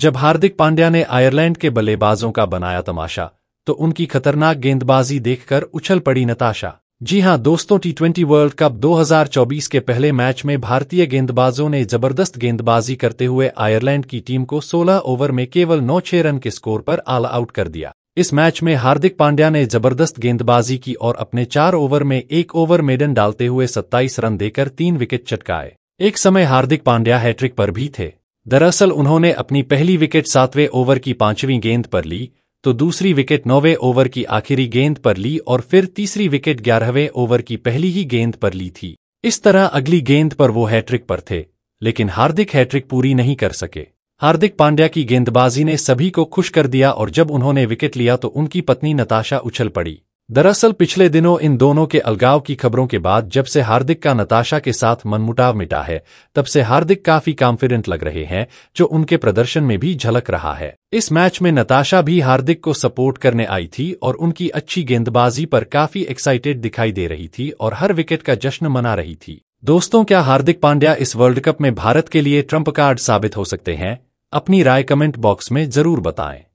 जब हार्दिक पांड्या ने आयरलैंड के बल्लेबाजों का बनाया तमाशा तो उनकी खतरनाक गेंदबाजी देखकर उछल पड़ी नताशा जी हां दोस्तों टी ट्वेंटी वर्ल्ड कप 2024 के पहले मैच में भारतीय गेंदबाजों ने जबरदस्त गेंदबाजी करते हुए आयरलैंड की टीम को 16 ओवर में केवल नौ छह रन के स्कोर पर ऑल आउट कर दिया इस मैच में हार्दिक पांड्या ने जबरदस्त गेंदबाजी की और अपने चार ओवर में एक ओवर मेडन डालते हुए सत्ताईस रन देकर तीन विकेट चटकाए एक समय हार्दिक पांड्या हैट्रिक पर भी थे दरअसल उन्होंने अपनी पहली विकेट सातवें ओवर की पांचवीं गेंद पर ली तो दूसरी विकेट नौवें ओवर की आखिरी गेंद पर ली और फिर तीसरी विकेट ग्यारहवें ओवर की पहली ही गेंद पर ली थी इस तरह अगली गेंद पर वो हैट्रिक पर थे लेकिन हार्दिक हैट्रिक पूरी नहीं कर सके हार्दिक पांड्या की गेंदबाजी ने सभी को खुश कर दिया और जब उन्होंने विकेट लिया तो उनकी पत्नी नताशा उछल पड़ी दरअसल पिछले दिनों इन दोनों के अलगाव की खबरों के बाद जब से हार्दिक का नताशा के साथ मनमुटाव मिटा है तब से हार्दिक काफी कॉन्फिडेंट लग रहे हैं जो उनके प्रदर्शन में भी झलक रहा है इस मैच में नताशा भी हार्दिक को सपोर्ट करने आई थी और उनकी अच्छी गेंदबाजी पर काफी एक्साइटेड दिखाई दे रही थी और हर विकेट का जश्न मना रही थी दोस्तों क्या हार्दिक पांड्या इस वर्ल्ड कप में भारत के लिए ट्रम्प कार्ड साबित हो सकते हैं अपनी राय कमेंट बॉक्स में जरूर बताएं